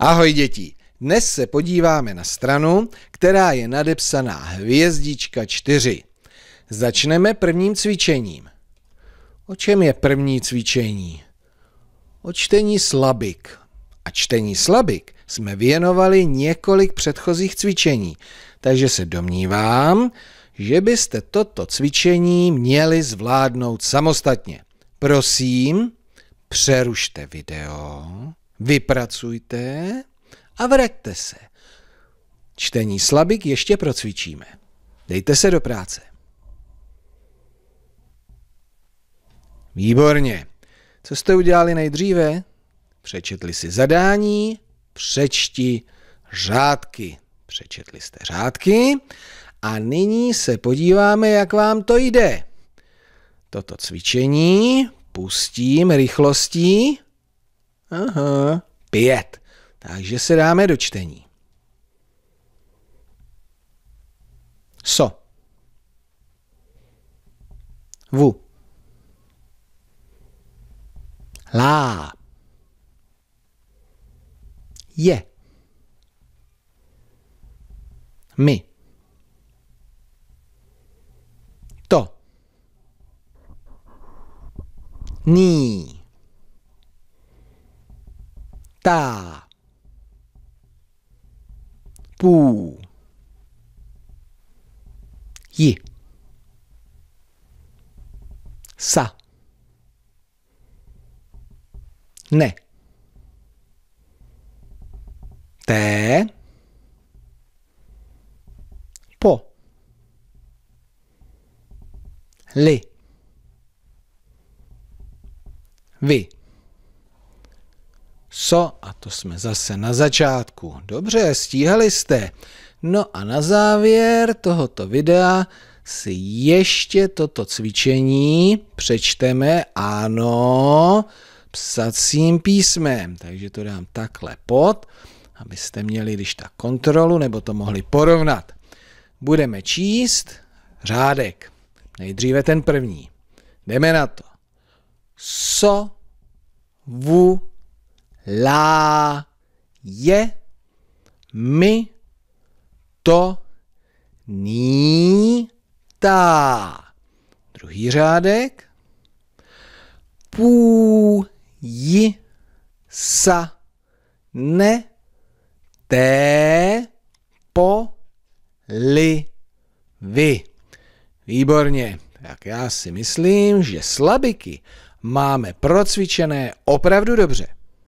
Ahoj děti! Dnes se podíváme na stranu, která je nadepsaná hvězdička 4. Začneme prvním cvičením. O čem je první cvičení? O čtení slabik. A čtení slabik jsme věnovali několik předchozích cvičení, takže se domnívám, že byste toto cvičení měli zvládnout samostatně. Prosím, přerušte video vypracujte a vraťte se. Čtení slabik ještě procvičíme. Dejte se do práce. Výborně. Co jste udělali nejdříve? Přečetli si zadání, přečti řádky. Přečetli jste řádky a nyní se podíváme, jak vám to jde. Toto cvičení pustím rychlostí Aha, pět. Takže se dáme do čtení. So. Vu. Lá. Je. My. To. Ní. ta pu ye sa ne te po le ve co? A to jsme zase na začátku. Dobře, stíhali jste. No a na závěr tohoto videa si ještě toto cvičení přečteme, ano, psacím písmem. Takže to dám takhle pod, abyste měli když tak kontrolu, nebo to mohli porovnat. Budeme číst řádek. Nejdříve ten první. Jdeme na to. So, vu, lá, je, my, to, ní, ta. Druhý řádek. Pů, ji, sa, ne, té, po, li, vy. Výborně. Tak já si myslím, že slabiky máme procvičené opravdu dobře.